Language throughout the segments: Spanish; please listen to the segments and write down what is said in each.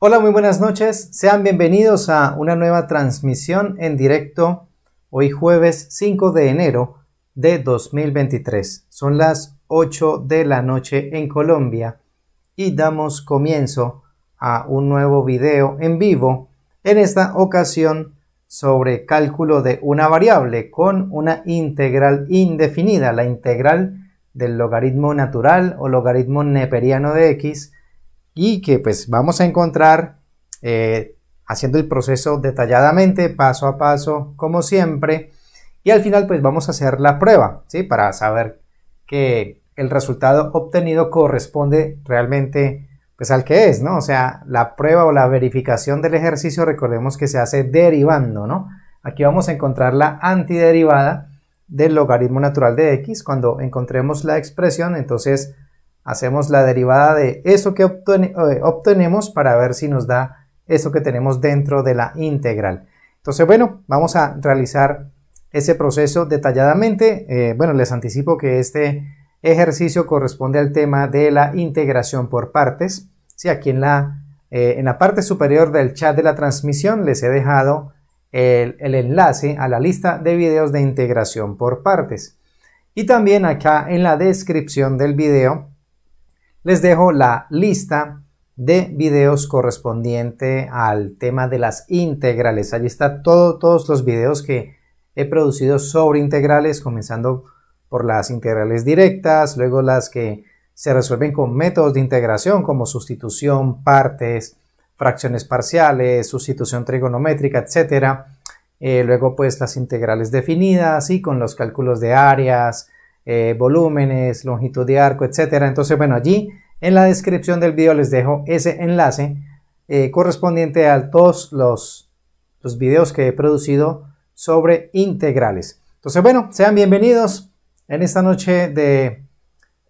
Hola, muy buenas noches. Sean bienvenidos a una nueva transmisión en directo hoy jueves 5 de enero de 2023. Son las 8 de la noche en Colombia y damos comienzo a un nuevo video en vivo, en esta ocasión sobre cálculo de una variable con una integral indefinida, la integral del logaritmo natural o logaritmo neperiano de x y que pues vamos a encontrar eh, haciendo el proceso detalladamente, paso a paso, como siempre. Y al final pues vamos a hacer la prueba, ¿sí? Para saber que el resultado obtenido corresponde realmente pues al que es, ¿no? O sea, la prueba o la verificación del ejercicio, recordemos que se hace derivando, ¿no? Aquí vamos a encontrar la antiderivada del logaritmo natural de x. Cuando encontremos la expresión, entonces hacemos la derivada de eso que eh, obtenemos para ver si nos da eso que tenemos dentro de la integral. Entonces, bueno, vamos a realizar ese proceso detalladamente. Eh, bueno, les anticipo que este ejercicio corresponde al tema de la integración por partes. si aquí en la, eh, en la parte superior del chat de la transmisión les he dejado el enlace a la lista de videos de integración por partes. Y también acá en la descripción del video les dejo la lista de videos correspondiente al tema de las integrales. Allí está todos los videos que he producido sobre integrales, comenzando por las integrales directas, luego las que se resuelven con métodos de integración como sustitución, partes, fracciones parciales, sustitución trigonométrica, etc. Eh, luego pues las integrales definidas y con los cálculos de áreas, eh, volúmenes, longitud de arco, etcétera. Entonces, bueno, allí en la descripción del video les dejo ese enlace eh, correspondiente a todos los, los videos que he producido sobre integrales. Entonces, bueno, sean bienvenidos en esta noche de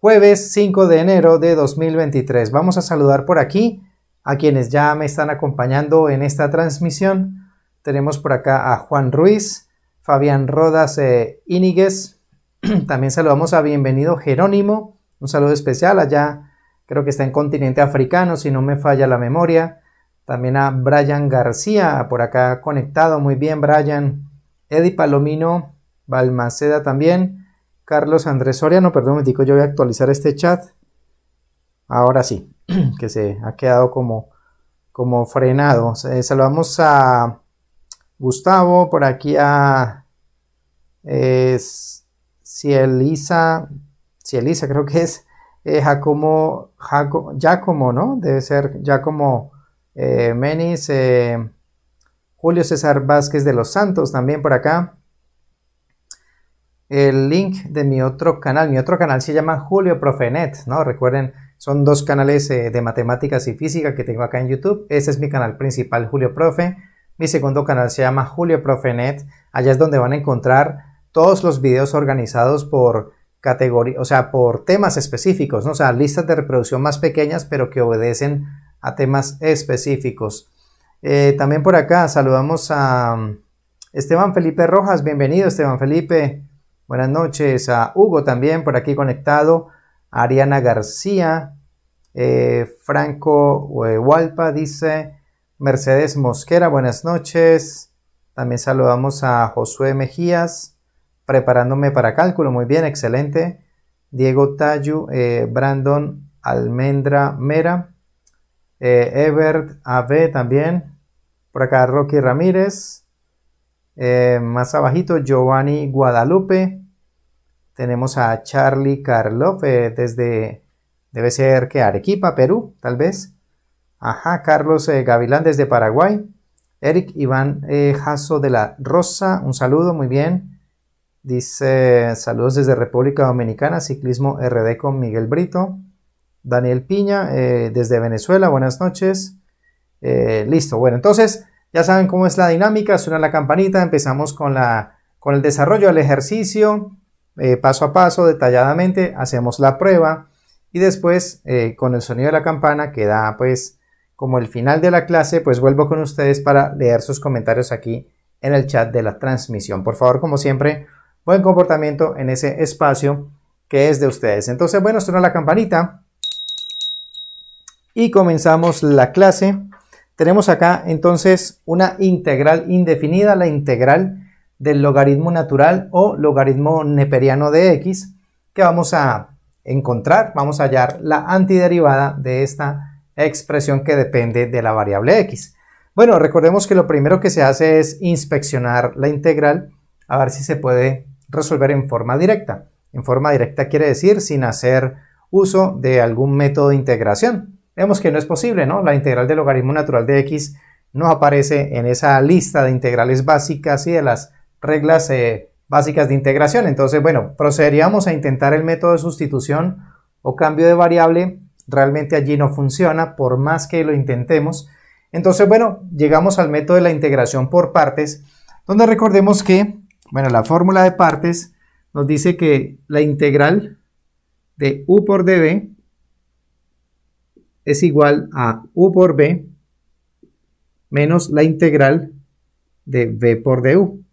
jueves 5 de enero de 2023. Vamos a saludar por aquí a quienes ya me están acompañando en esta transmisión. Tenemos por acá a Juan Ruiz, Fabián Rodas eh, También saludamos a Bienvenido Jerónimo. Un saludo especial allá. Creo que está en continente africano, si no me falla la memoria. También a Brian García, por acá conectado. Muy bien, Brian. Eddie Palomino Balmaceda también. Carlos Andrés Soriano, perdón, me digo, yo voy a actualizar este chat. Ahora sí, que se ha quedado como, como frenado. Eh, saludamos a Gustavo, por aquí a si Elisa, creo que es eh, Jacomo, ¿no? Debe ser Jacomo... Eh, Menis, eh, Julio César Vázquez de los Santos también por acá. El link de mi otro canal, mi otro canal se llama Julio Profenet, ¿no? Recuerden, son dos canales eh, de matemáticas y física que tengo acá en YouTube. Ese es mi canal principal, Julio Profe. Mi segundo canal se llama Julio Profenet. Allá es donde van a encontrar todos los videos organizados por categoría, o sea, por temas específicos, ¿no? sea, listas de reproducción más pequeñas, pero que obedecen a temas específicos. Eh, también por acá saludamos a Esteban Felipe Rojas, bienvenido Esteban Felipe, buenas noches, a Hugo también por aquí conectado, Ariana García, eh, Franco eh, Hualpa dice, Mercedes Mosquera, buenas noches, también saludamos a Josué Mejías, preparándome para cálculo. Muy bien, excelente. Diego Tayu, eh, Brandon Almendra Mera, eh, Ebert AB también. Por acá Rocky Ramírez. Eh, más abajito Giovanni Guadalupe. Tenemos a Charlie Karloff eh, desde, debe ser que Arequipa, Perú, tal vez. Ajá, Carlos Gavilán desde Paraguay. Eric Iván Jasso de la Rosa, un saludo, muy bien. Dice, saludos desde República Dominicana, ciclismo RD con Miguel Brito. Daniel Piña, eh, desde Venezuela, buenas noches. Eh, listo, bueno, entonces ya saben cómo es la dinámica, suena la campanita, empezamos con, la, con el desarrollo del ejercicio, eh, paso a paso, detalladamente, hacemos la prueba y después con el sonido de la campana que da pues como el final de la clase, pues vuelvo con ustedes para leer sus comentarios aquí en el chat de la transmisión. Por favor, como siempre, buen comportamiento en ese espacio que es de ustedes. Entonces, bueno, suena la campanita y comenzamos la clase. Tenemos acá entonces una integral indefinida, la integral del logaritmo natural o logaritmo neperiano de x, que vamos a encontrar, vamos a hallar la antiderivada de esta expresión que depende de la variable x. Bueno, recordemos que lo primero que se hace es inspeccionar la integral, a ver si se puede resolver en forma directa. En forma directa quiere decir sin hacer uso de algún método de integración. Vemos que no es posible, ¿no? La integral del logaritmo natural de x no aparece en esa lista de integrales básicas y de las reglas eh, básicas de integración. Entonces, bueno, procederíamos a intentar el método de sustitución o cambio de variable. Realmente allí no funciona, por más que lo intentemos. Entonces, bueno, llegamos al método de la integración por partes, donde recordemos que bueno, la fórmula de partes nos dice que la integral de u por dv es igual a u por b menos la integral de b por du.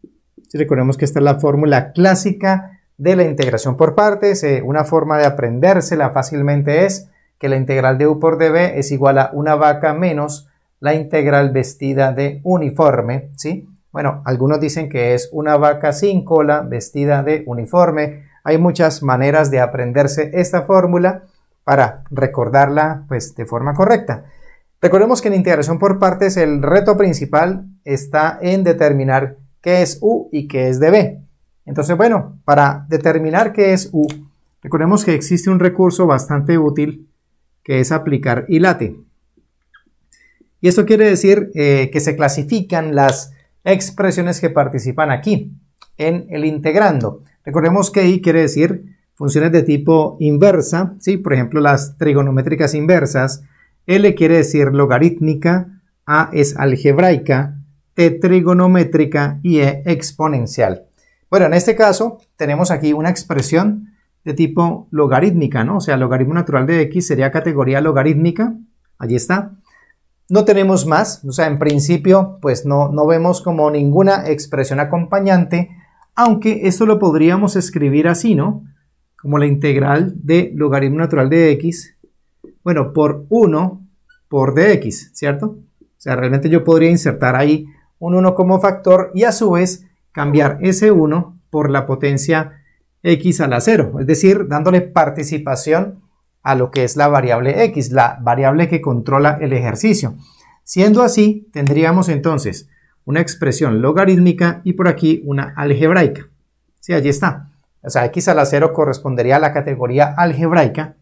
recordemos que esta es la fórmula clásica de la integración por partes. Eh, una forma de aprendérsela fácilmente es que la integral de u por dv es igual a una vaca menos la integral vestida de uniforme, ¿sí? Bueno, algunos dicen que es una vaca sin cola vestida de uniforme. Hay muchas maneras de aprenderse esta fórmula para recordarla pues, de forma correcta. Recordemos que en integración por partes el reto principal está en determinar qué es U y qué es DB. Entonces, bueno, para determinar qué es U, recordemos que existe un recurso bastante útil que es aplicar ILATE. Y esto quiere decir eh, que se clasifican las expresiones que participan aquí en el integrando. Recordemos que I quiere decir funciones de tipo inversa, ¿sí? por ejemplo las trigonométricas inversas, L quiere decir logarítmica, A es algebraica, T trigonométrica y E exponencial. Bueno, en este caso tenemos aquí una expresión de tipo logarítmica, ¿no? O sea, logaritmo natural de x sería categoría logarítmica, allí está. No tenemos más, o sea, en principio, pues no, no vemos como ninguna expresión acompañante, aunque esto lo podríamos escribir así, ¿no? Como la integral de logaritmo natural de x, bueno, por 1 por dx, ¿cierto? O sea, realmente yo podría insertar ahí un 1 como factor y a su vez cambiar ese 1 por la potencia x a la 0, es decir, dándole participación a lo que es la variable x, la variable que controla el ejercicio. Siendo así, tendríamos entonces una expresión logarítmica y por aquí una algebraica. Sí, allí está. O sea, x a la 0 correspondería a la categoría algebraica.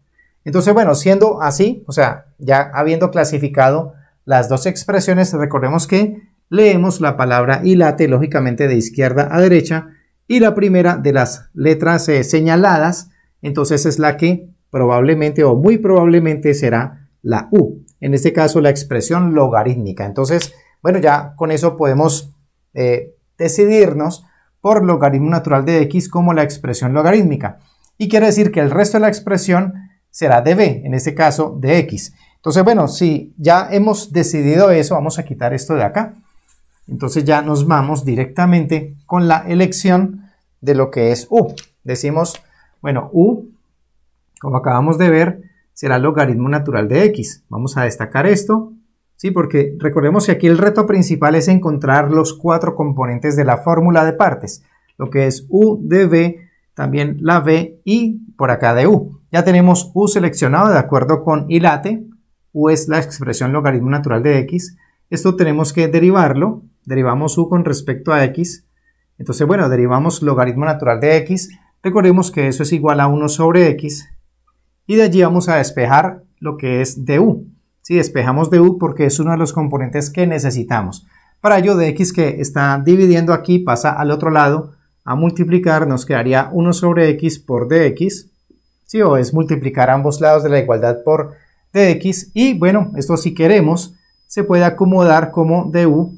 Entonces, bueno, siendo así, o sea, ya habiendo clasificado las dos expresiones, recordemos que leemos la palabra y te lógicamente de izquierda a derecha y la primera de las letras eh, señaladas, entonces es la que probablemente o muy probablemente será la u. En este caso, la expresión logarítmica. Entonces, bueno, ya con eso podemos eh, decidirnos por logaritmo natural de x como la expresión logarítmica. Y quiere decir que el resto de la expresión será de b, en este caso de x. Entonces, bueno, si ya hemos decidido eso, vamos a quitar esto de acá. Entonces ya nos vamos directamente con la elección de lo que es u. Decimos, bueno, u como acabamos de ver, será el logaritmo natural de x. Vamos a destacar esto, ¿sí? porque recordemos que aquí el reto principal es encontrar los cuatro componentes de la fórmula de partes, lo que es u de b, también la b y por acá de u. Ya tenemos u seleccionado de acuerdo con ilate, u es la expresión logaritmo natural de x. Esto tenemos que derivarlo, derivamos u con respecto a x. Entonces, bueno, derivamos logaritmo natural de x. Recordemos que eso es igual a 1 sobre x, y de allí vamos a despejar lo que es du. Si despejamos du porque es uno de los componentes que necesitamos. Para ello, dx que está dividiendo aquí pasa al otro lado a multiplicar, nos quedaría 1 sobre x por dx, ¿sí? o es multiplicar ambos lados de la igualdad por dx, y bueno, esto si queremos se puede acomodar como du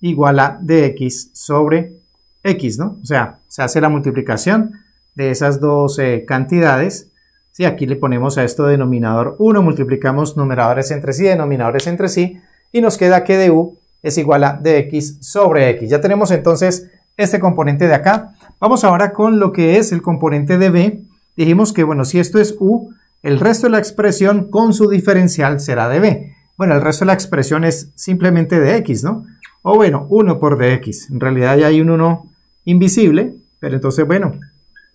igual a dx sobre x, ¿no? O sea, se hace la multiplicación de esas dos eh, cantidades ¿sí? Aquí le ponemos a esto denominador 1, multiplicamos numeradores entre sí, denominadores entre sí, y nos queda que du es igual a dx sobre x. Ya tenemos entonces este componente de acá. Vamos ahora con lo que es el componente de b. Dijimos que, bueno, si esto es u, el resto de la expresión con su diferencial será de b. Bueno, el resto de la expresión es simplemente de x, ¿no? O bueno, 1 por dx. En realidad ya hay un 1 invisible, pero entonces, bueno,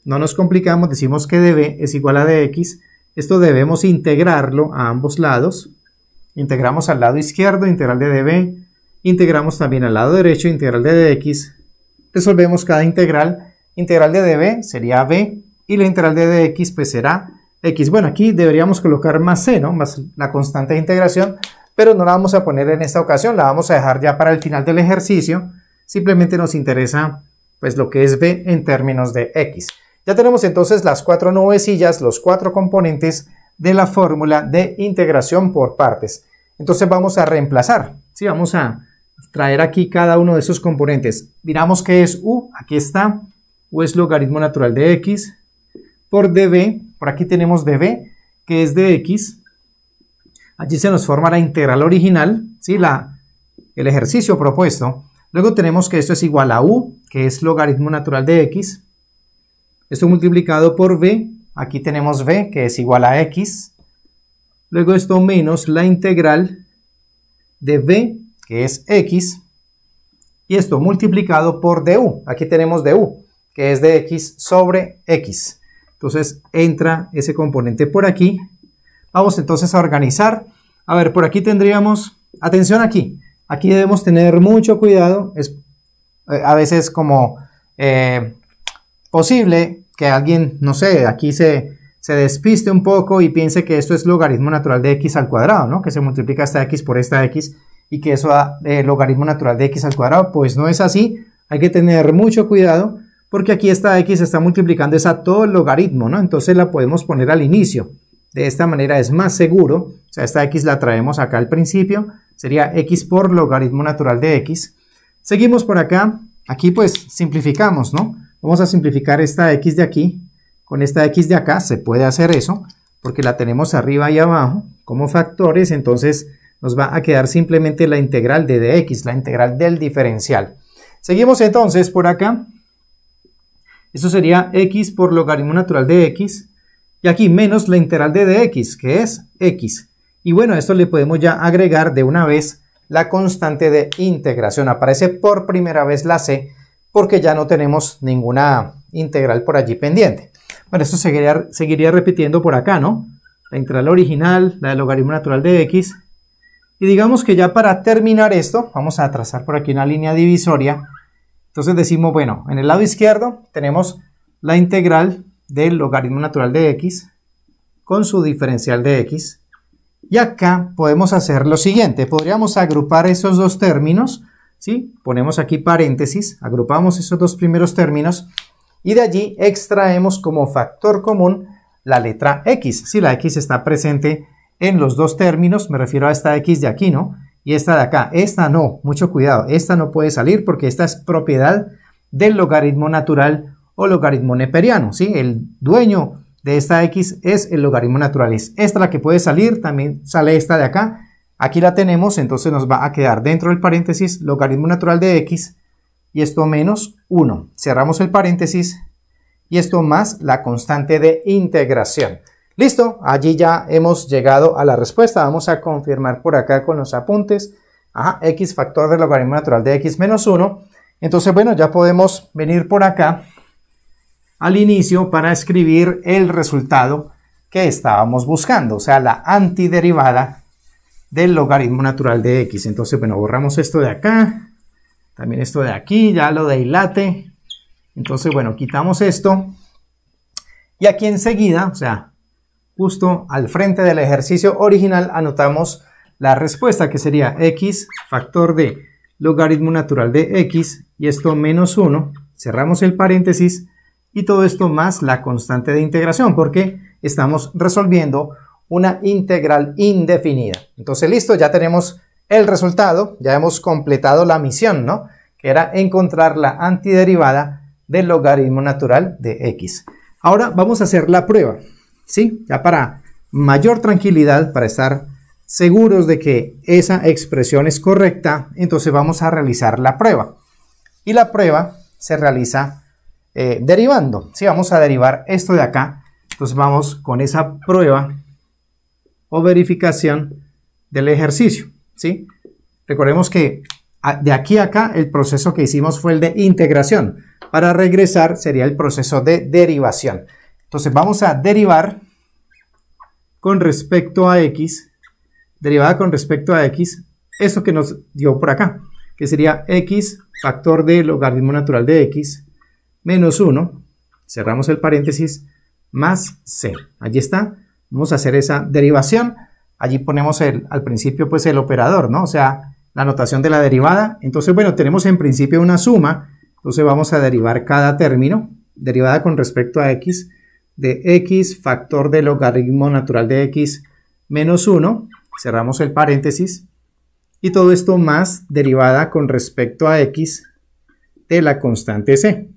no nos complicamos, decimos que dB es igual a dx, esto debemos integrarlo a ambos lados, integramos al lado izquierdo, integral de dB, integramos también al lado derecho, integral de dx, resolvemos cada integral, integral de dB sería b, y la integral de dx pues será x. Bueno, aquí deberíamos colocar más c, Más la constante de integración, pero no la vamos a poner en esta ocasión, la vamos a dejar ya para el final del ejercicio, simplemente nos interesa pues lo que es b en términos de x. Ya tenemos entonces las cuatro nubecillas, los cuatro componentes de la fórmula de integración por partes. Entonces vamos a reemplazar, ¿sí? Vamos a traer aquí cada uno de esos componentes. Miramos que es U, aquí está, U es logaritmo natural de X, por dB, por aquí tenemos dB, que es de X, allí se nos forma la integral original, ¿sí? la, el ejercicio propuesto. Luego tenemos que esto es igual a U, que es logaritmo natural de X, esto multiplicado por b, aquí tenemos V que es igual a x, luego esto menos la integral de V que es x, y esto multiplicado por du, aquí tenemos du que es de x sobre x. Entonces entra ese componente por aquí. Vamos entonces a organizar. A ver, por aquí tendríamos, atención aquí, aquí debemos tener mucho cuidado, es eh, a veces como eh, posible que alguien, no sé, aquí se, despiste un poco y piense que esto es logaritmo natural de x al cuadrado, ¿no? Que se multiplica esta x por esta x y que eso da eh, logaritmo natural de x al cuadrado. Pues no es así, hay que tener mucho cuidado porque aquí esta x está multiplicando es a todo el logaritmo, ¿no? Entonces la podemos poner al inicio. De esta manera es más seguro, o sea, esta x la traemos acá al principio, sería x por logaritmo natural de x. Seguimos por acá, aquí pues simplificamos, ¿no? Vamos a simplificar esta X de aquí con esta X de acá. Se puede hacer eso porque la tenemos arriba y abajo como factores. Entonces nos va a quedar simplemente la integral de dx, la integral del diferencial. Seguimos entonces por acá. Esto sería x por logaritmo natural de x. Y aquí menos la integral de dx, que es x. Y bueno, a esto le podemos ya agregar de una vez la constante de integración. Aparece por primera vez la c porque ya no tenemos ninguna integral por allí pendiente. Bueno, esto seguiría, seguiría repitiendo por acá, ¿no? La integral original, la del logaritmo natural de x. Y digamos que ya para terminar esto, vamos a trazar por aquí una línea divisoria. Entonces decimos, bueno, en el lado izquierdo tenemos la integral del logaritmo natural de x con su diferencial de x. Y acá podemos hacer lo siguiente, podríamos agrupar esos dos términos Ponemos aquí paréntesis, agrupamos esos dos primeros términos y de allí extraemos como factor común la letra X. Si la X está presente en los dos términos, me refiero a esta X de aquí, ¿no? Y esta de acá. Esta no, mucho cuidado, esta no puede salir porque esta es propiedad del logaritmo natural o logaritmo neperiano, ¿sí? El dueño de esta X es el logaritmo natural. Es esta la que puede salir, también sale esta de acá, Aquí la tenemos, entonces nos va a quedar dentro del paréntesis logaritmo natural de x y esto menos 1. Cerramos el paréntesis y esto más la constante de integración. Listo, allí ya hemos llegado a la respuesta. Vamos a confirmar por acá con los apuntes. Ajá, x factor de logaritmo natural de x menos 1. Entonces, bueno, ya podemos venir por acá al inicio para escribir el resultado que estábamos buscando, o sea, la antiderivada del logaritmo natural de x. Entonces, bueno, borramos esto de acá, también esto de aquí, ya lo deilate. Entonces, bueno, quitamos esto. Y aquí enseguida, o sea, justo al frente del ejercicio original, anotamos la respuesta que sería x factor de logaritmo natural de x y esto menos 1, cerramos el paréntesis y todo esto más la constante de integración porque estamos resolviendo una integral indefinida. Entonces, listo, ya tenemos el resultado, ya hemos completado la misión, ¿no? Que era encontrar la antiderivada del logaritmo natural de x. Ahora vamos a hacer la prueba, ¿sí? Ya para mayor tranquilidad, para estar seguros de que esa expresión es correcta, entonces vamos a realizar la prueba. Y la prueba se realiza eh, derivando, ¿sí? Vamos a derivar esto de acá, entonces vamos con esa prueba o verificación del ejercicio. ¿sí? Recordemos que ah, de aquí a acá el proceso que hicimos fue el de integración. Para regresar sería el proceso de derivación. Entonces vamos a derivar con respecto a x, derivada con respecto a x, eso que nos dio por acá, que sería x factor de logaritmo natural de x menos 1, cerramos el paréntesis, más c. Allí está Vamos a hacer esa derivación. Allí ponemos el, al principio pues el operador, ¿no? O sea, la notación de la derivada. Entonces, bueno, tenemos en principio una suma. Entonces vamos a derivar cada término, derivada con respecto a x, de x factor de logaritmo natural de x menos 1. Cerramos el paréntesis. Y todo esto más derivada con respecto a x de la constante c.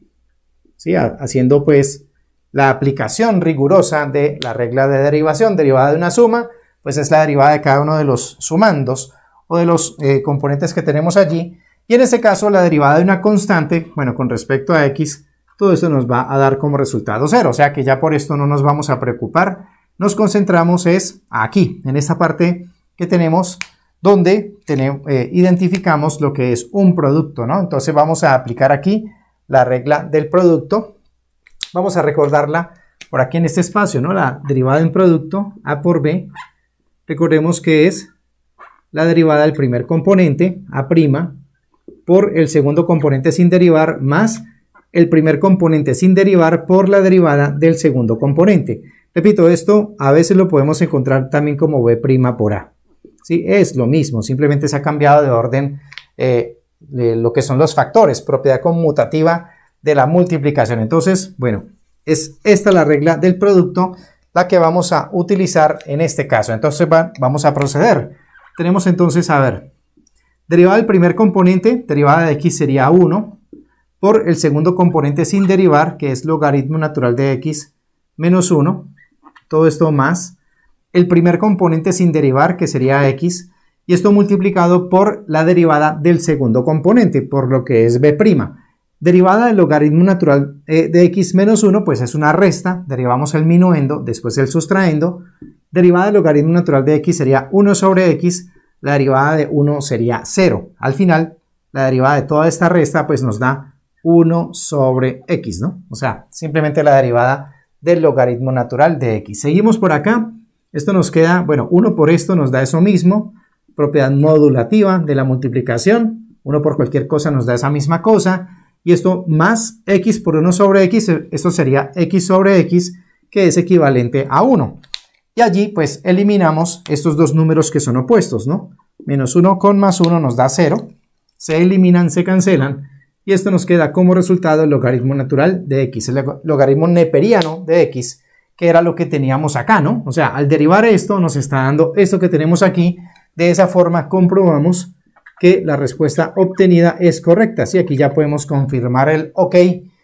¿Sí? Haciendo pues la aplicación rigurosa de la regla de derivación derivada de una suma, pues es la derivada de cada uno de los sumandos o de los eh, componentes que tenemos allí. Y en este caso, la derivada de una constante, bueno, con respecto a x, todo esto nos va a dar como resultado 0. O sea que ya por esto no nos vamos a preocupar. Nos concentramos es aquí, en esta parte que tenemos, donde tenemos, eh, identificamos lo que es un producto, ¿no? Entonces vamos a aplicar aquí la regla del producto vamos a recordarla por aquí en este espacio, ¿no? La derivada en producto, A por B, recordemos que es la derivada del primer componente, A', por el segundo componente sin derivar, más el primer componente sin derivar por la derivada del segundo componente. Repito, esto a veces lo podemos encontrar también como B' por A. ¿sí? Es lo mismo, simplemente se ha cambiado de orden eh, lo que son los factores, propiedad conmutativa de la multiplicación. Entonces, bueno, es esta la regla del producto la que vamos a utilizar en este caso. Entonces vamos a proceder. Tenemos entonces, a ver, derivada del primer componente, derivada de x sería 1, por el segundo componente sin derivar, que es logaritmo natural de x menos 1, todo esto más, el primer componente sin derivar, que sería x, y esto multiplicado por la derivada del segundo componente, por lo que es b'. Derivada del logaritmo natural eh, de x menos 1, pues es una resta, derivamos el minuendo, después el sustraendo. Derivada del logaritmo natural de x sería 1 sobre x, la derivada de 1 sería 0. Al final, la derivada de toda esta resta pues nos da 1 sobre x, ¿no? O sea, simplemente la derivada del logaritmo natural de x. Seguimos por acá. Esto nos queda, bueno, 1 por esto nos da eso mismo, propiedad modulativa de la multiplicación. 1 por cualquier cosa nos da esa misma cosa y esto más x por 1 sobre x, e, esto sería x sobre x, que es equivalente a 1. Y allí pues eliminamos estos dos números que son opuestos, ¿no? Menos 1 con más 1 nos da 0, se eliminan, se cancelan, y esto nos queda como resultado el logaritmo natural de x, el logaritmo neperiano de x, que era lo que teníamos acá, ¿no? O sea, al derivar esto nos está dando esto que tenemos aquí, de esa forma comprobamos que la respuesta obtenida es correcta. Así aquí ya podemos confirmar el OK,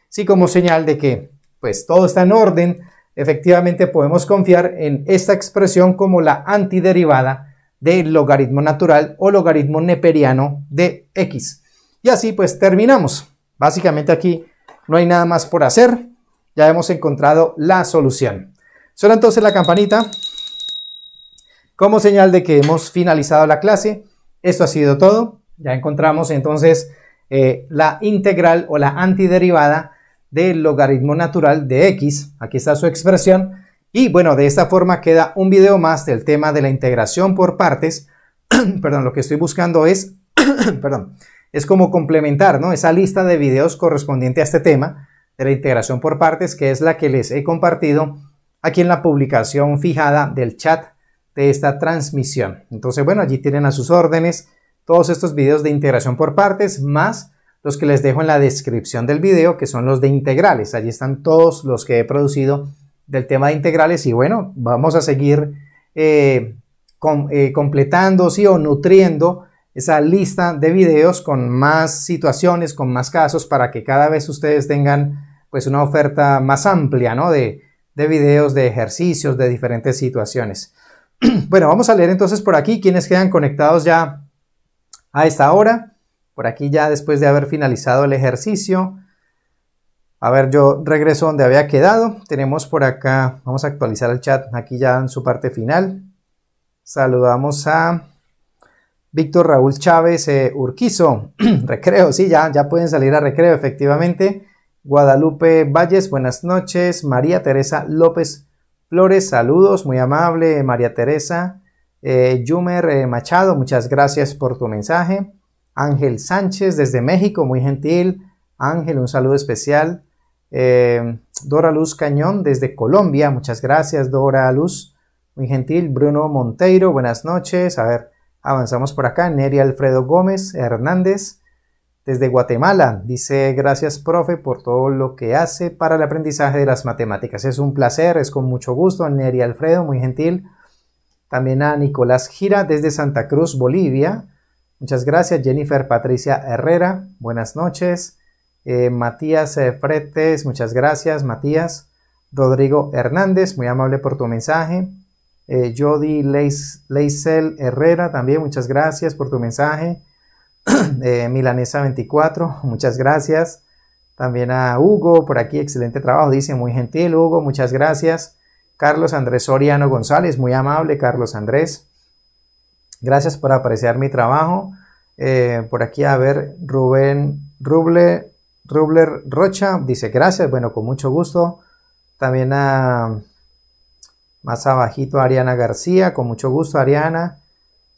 sí, como señal de que pues todo está en orden. Efectivamente podemos confiar en esta expresión como la antiderivada del logaritmo natural o logaritmo neperiano de x. Y así pues terminamos. Básicamente aquí no hay nada más por hacer. Ya hemos encontrado la solución. Suena entonces la campanita como señal de que hemos finalizado la clase. Esto ha sido todo. Ya encontramos entonces eh, la integral o la antiderivada del logaritmo natural de x. Aquí está su expresión. Y bueno, de esta forma queda un video más del tema de la integración por partes. perdón, lo que estoy buscando es, perdón, es como complementar ¿no? esa lista de videos correspondiente a este tema de la integración por partes, que es la que les he compartido aquí en la publicación fijada del chat de esta transmisión. Entonces, bueno, allí tienen a sus órdenes todos estos videos de integración por partes, más los que les dejo en la descripción del video, que son los de integrales. Allí están todos los que he producido del tema de integrales y bueno, vamos a seguir eh, eh, completando o nutriendo esa lista de videos con más situaciones, con más casos, para que cada vez ustedes tengan pues una oferta más amplia ¿no? de, de videos, de ejercicios, de diferentes situaciones. bueno, vamos a leer entonces por aquí quienes quedan conectados ya a esta hora. Por aquí ya después de haber finalizado el ejercicio. A ver, yo regreso donde había quedado. Tenemos por acá, vamos a actualizar el chat aquí ya en su parte final. Saludamos a Víctor Raúl Chávez eh, Urquizo. recreo, sí, ya, ya pueden salir a recreo, efectivamente. Guadalupe Valles, buenas noches. María Teresa López Flores, saludos, muy amable, María Teresa. Eh, Yumer eh, Machado, muchas gracias por tu mensaje. Ángel Sánchez desde México, muy gentil. Ángel, un saludo especial. Eh, Dora Luz Cañón desde Colombia, muchas gracias Dora Luz, muy gentil. Bruno Monteiro, buenas noches. A ver, avanzamos por acá. Neri Alfredo Gómez Hernández, desde Guatemala, dice gracias profe por todo lo que hace para el aprendizaje de las matemáticas. Es un placer, es con mucho gusto. Nery Neri Alfredo, muy gentil. También a Nicolás Gira desde Santa Cruz, Bolivia. Muchas gracias. Jennifer Patricia Herrera, buenas noches. Eh, Matías eh, Fretes, muchas gracias. Matías. Rodrigo Hernández, muy amable por tu mensaje. Eh, Jody Leisel Herrera, también muchas gracias por tu mensaje. Eh, Milanesa 24, muchas gracias. También a Hugo, por aquí, excelente trabajo, dice, muy gentil Hugo, muchas gracias. Carlos Andrés Soriano González, muy amable Carlos Andrés. Gracias por apreciar mi trabajo. Eh, por aquí, a ver, Rubén Ruble, Rubler Rocha dice gracias, bueno, con mucho gusto. También a más abajito Ariana García, con mucho gusto Ariana.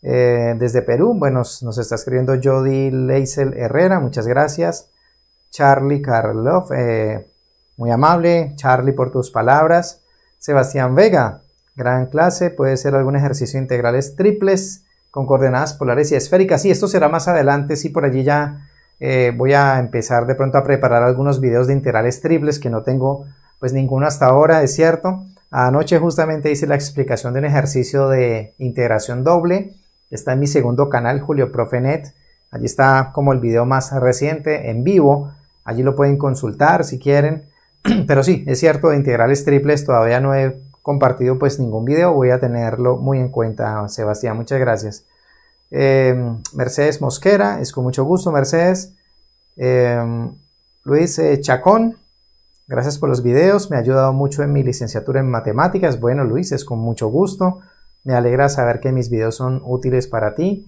Eh, desde Perú, bueno, nos está escribiendo Jody Leisel Herrera, muchas gracias. Charlie Karloff, eh, muy amable. Charlie, por tus palabras. Sebastián Vega, gran clase. Puede ser algún ejercicio integrales triples con coordenadas polares y esféricas. Sí, esto será más adelante. Sí, por allí ya eh, voy a empezar de pronto a preparar algunos videos de integrales triples que no tengo pues ninguno hasta ahora, es cierto. Anoche justamente hice la explicación de un ejercicio de integración doble está en mi segundo canal, Julio Profenet. Allí está como el video más reciente en vivo. Allí lo pueden consultar si quieren. Pero sí, es cierto, de integrales triples todavía no he compartido pues ningún video. Voy a tenerlo muy en cuenta, Sebastián. Muchas gracias. Eh, Mercedes Mosquera, es con mucho gusto, Mercedes. Eh, Luis eh, Chacón, gracias por los videos. Me ha ayudado mucho en mi licenciatura en matemáticas. Bueno, Luis, es con mucho gusto. Me alegra saber que mis videos son útiles para ti.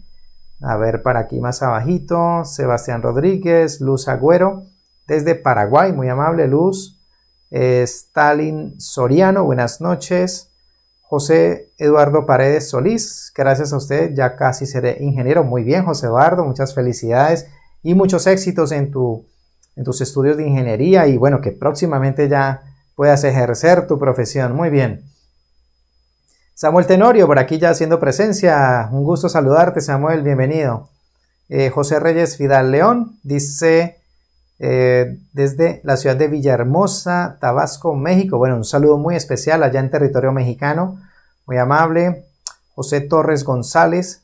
A ver, para aquí más abajito, Sebastián Rodríguez, Luz Agüero, desde Paraguay, muy amable Luz. Eh, Stalin Soriano, buenas noches. José Eduardo Paredes Solís, gracias a usted, ya casi seré ingeniero. Muy bien, José Eduardo, muchas felicidades y muchos éxitos en, en tus estudios de ingeniería y bueno, que próximamente ya puedas ejercer tu profesión. Muy bien. Samuel Tenorio, por aquí ya haciendo presencia. Un gusto saludarte, Samuel, bienvenido. Eh, José Reyes Fidal León dice eh, desde la ciudad de Villahermosa, Tabasco, México. Bueno, un saludo muy especial allá en territorio mexicano, muy amable. José Torres González,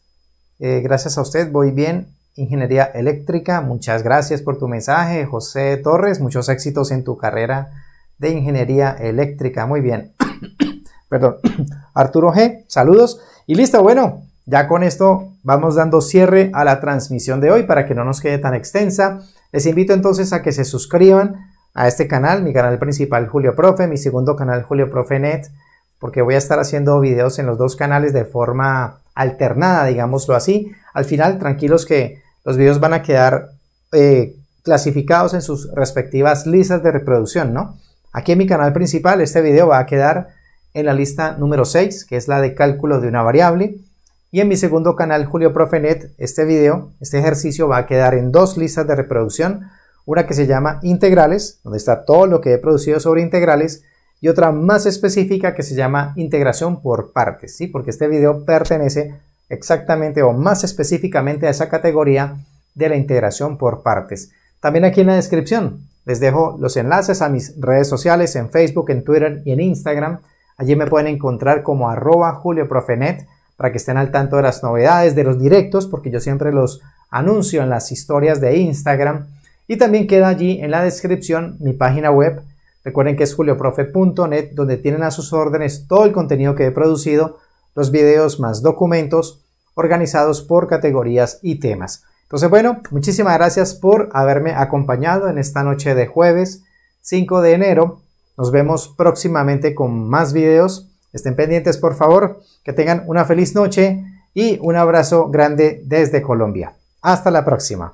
eh, gracias a usted, voy bien. Ingeniería eléctrica, muchas gracias por tu mensaje, José Torres. Muchos éxitos en tu carrera de ingeniería eléctrica. Muy bien. Perdón. Arturo G, saludos. Y listo, bueno, ya con esto vamos dando cierre a la transmisión de hoy para que no nos quede tan extensa. Les invito entonces a que se suscriban a este canal, mi canal principal Julio Profe, mi segundo canal Julio Profe Net, porque voy a estar haciendo videos en los dos canales de forma alternada, digámoslo así. Al final, tranquilos que los videos van a quedar eh, clasificados en sus respectivas listas de reproducción, ¿no? Aquí en mi canal principal este video va a quedar en la lista número 6, que es la de cálculo de una variable. Y en mi segundo canal, Julio Profenet, este video, este ejercicio va a quedar en dos listas de reproducción. Una que se llama integrales, donde está todo lo que he producido sobre integrales, y otra más específica que se llama integración por partes, ¿sí? porque este video pertenece exactamente o más específicamente a esa categoría de la integración por partes. También aquí en la descripción les dejo los enlaces a mis redes sociales en Facebook, en Twitter y en Instagram Allí me pueden encontrar como arroba julioprofenet para que estén al tanto de las novedades, de los directos, porque yo siempre los anuncio en las historias de Instagram. Y también queda allí en la descripción mi página web. Recuerden que es julioprofe.net, donde tienen a sus órdenes todo el contenido que he producido, los videos más documentos organizados por categorías y temas. Entonces, bueno, muchísimas gracias por haberme acompañado en esta noche de jueves 5 de enero nos vemos próximamente con más videos. Estén pendientes, por favor. Que tengan una feliz noche y un abrazo grande desde Colombia. Hasta la próxima.